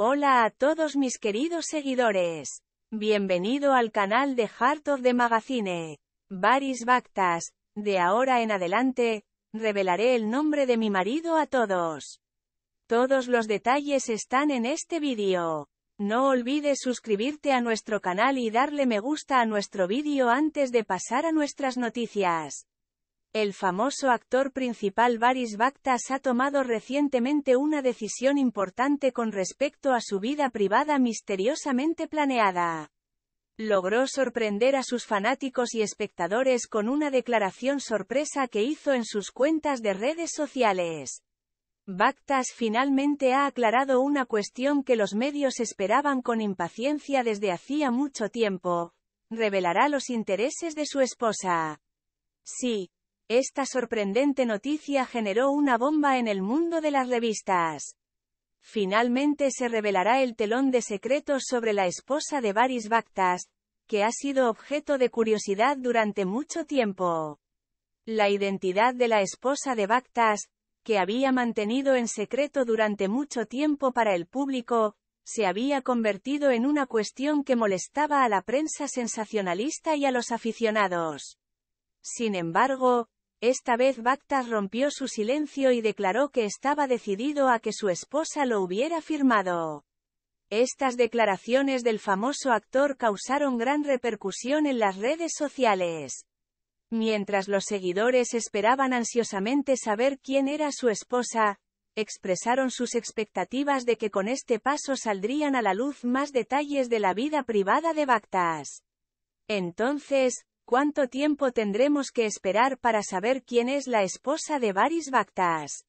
Hola a todos mis queridos seguidores. Bienvenido al canal de Heart of the Magazine. Varis Bactas, de ahora en adelante, revelaré el nombre de mi marido a todos. Todos los detalles están en este vídeo. No olvides suscribirte a nuestro canal y darle me gusta a nuestro vídeo antes de pasar a nuestras noticias. El famoso actor principal Baris Bactas ha tomado recientemente una decisión importante con respecto a su vida privada misteriosamente planeada. Logró sorprender a sus fanáticos y espectadores con una declaración sorpresa que hizo en sus cuentas de redes sociales. Bactas finalmente ha aclarado una cuestión que los medios esperaban con impaciencia desde hacía mucho tiempo. Revelará los intereses de su esposa. Sí, esta sorprendente noticia generó una bomba en el mundo de las revistas. Finalmente se revelará el telón de secretos sobre la esposa de Varis Bactas, que ha sido objeto de curiosidad durante mucho tiempo. La identidad de la esposa de Bactas, que había mantenido en secreto durante mucho tiempo para el público, se había convertido en una cuestión que molestaba a la prensa sensacionalista y a los aficionados. Sin embargo, esta vez Bactas rompió su silencio y declaró que estaba decidido a que su esposa lo hubiera firmado. Estas declaraciones del famoso actor causaron gran repercusión en las redes sociales. Mientras los seguidores esperaban ansiosamente saber quién era su esposa, expresaron sus expectativas de que con este paso saldrían a la luz más detalles de la vida privada de Bactas. Entonces, ¿Cuánto tiempo tendremos que esperar para saber quién es la esposa de Varis Bactas?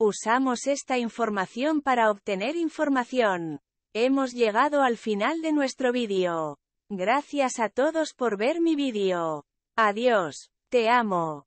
Usamos esta información para obtener información. Hemos llegado al final de nuestro vídeo. Gracias a todos por ver mi vídeo. Adiós. Te amo.